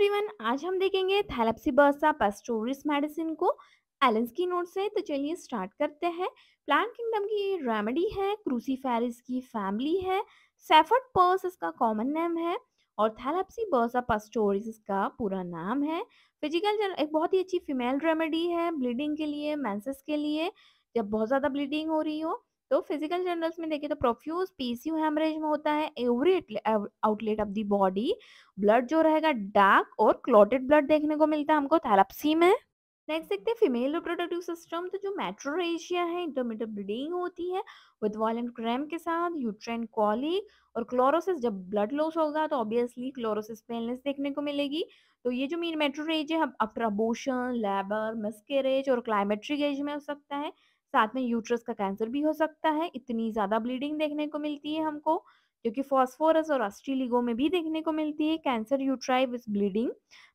everyone आज हम देखेंगे थैलेप्सी बर्सा पेस्टोरिस मेडिसिन को एलेंस की नोट से तो चलिए स्टार्ट करते हैं प्लांट किंगडम की ये रेमेडी है क्रूसीफेरिस की फैमिली है सेफर्ड पर्स इसका कॉमन नेम है और थैलेप्सी बर्सा पेस्टोरिस इसका पूरा नाम है फिजिकल एक बहुत ही अच्छी फीमेल रेमेडी है ब्लीडिंग के लिए मैंसेस के लिए जब बहुत ज़्यादा ब्लीडिंग हो रही हो तो फिजिकल जर्नल्स में देखिए तो प्रोफ्यूज पीसीयू हेमरेज में होता है every outlet of the body blood जो रहेगा डार्क और क्लॉटेड ब्लड देखने को मिलता है हमको थैलेप्सी में नेक्स्ट देखते हैं फीमेल रिप्रोडक्टिव सिस्टम तो जो मेट्रोरेशिया है इंटरमीटर ब्लीडिंग होती है विद वॉलेंट क्रैम के साथ यूट्रेन कॉलिक और क्लोरोसिस जब ब्लड लॉस होगा तो ऑब्वियसली क्लोरोसिस पेनलेस देखने को मिलेगी तो ये जो मेन मेट्रोरेज है आफ्टर अबोशन लेबर मिसकेरेज और क्लाइमेट्रिक एज में हो सकता है साथ में यूट्रस का कैंसर भी हो सकता है इतनी ज़्यादा ब्लीडिंग देखने को मिलती है हमको जो कि फॉस्फोरस और अस्ट्रीलिगो में भी देखने को मिलती है cancer uteri with bleeding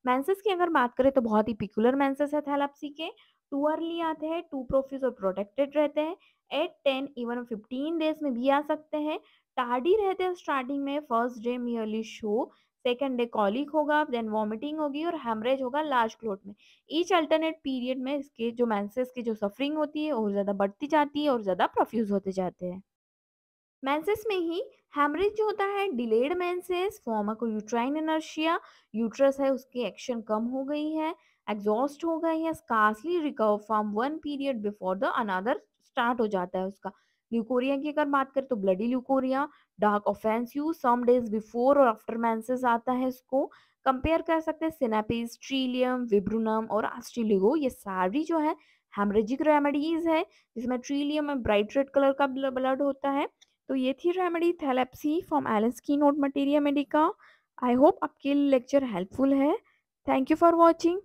menses की अगर बात करें तो बहुत ही पिकुलर मैंसेस है थैलापसी के टू अर्ली आते हैं टू प्रोफ्यूज और प्रोटेक्टेड रहते हैं eight ten even fifteen days में भी आ सकते हैं टार्डी रहते हैं स्टार्टिंग में first day merely show second day colic होगा देन वॉमिटिंग होगी और हेमरेज होगा लार्ज क्लोट में ईच अल्टरनेट पीरियड में इसके जो मैंसेस की जो सफरिंग होती है और ज़्यादा बढ़ती जाती है और ज़्यादा प्रोफ्यूज होते जाते हैं मैंसेस में ही हेमरेज जो होता है डिलेड मैंसेस फॉर्मा को यूट्राइन एनर्शिया यूट्रस है उसकी एक्शन कम हो गई है एग्जॉस्ट हो गई है scarcely recover from one period before the another start हो जाता है उसका ल्यूकोरिया की अगर बात करें तो bloody leucorrhoea dark offence you some days before और आफ्टर मैंसेस आता है इसको कंपेयर कर सकते हैं सिनेपिस ट्रीलियम विब्रुनम और आस्ट्रीलिगो ये सारी जो है हेमरेजिक रेमेडीज है जिसमें ट्रीलियम में ब्राइट रेड कलर का ब्लड होता है तो ये थी remedy थेलेप्सी from Allen's keynotes materia medica I hope आपके लेक्चर हेल्पफुल है थैंक यू फॉर वॉचिंग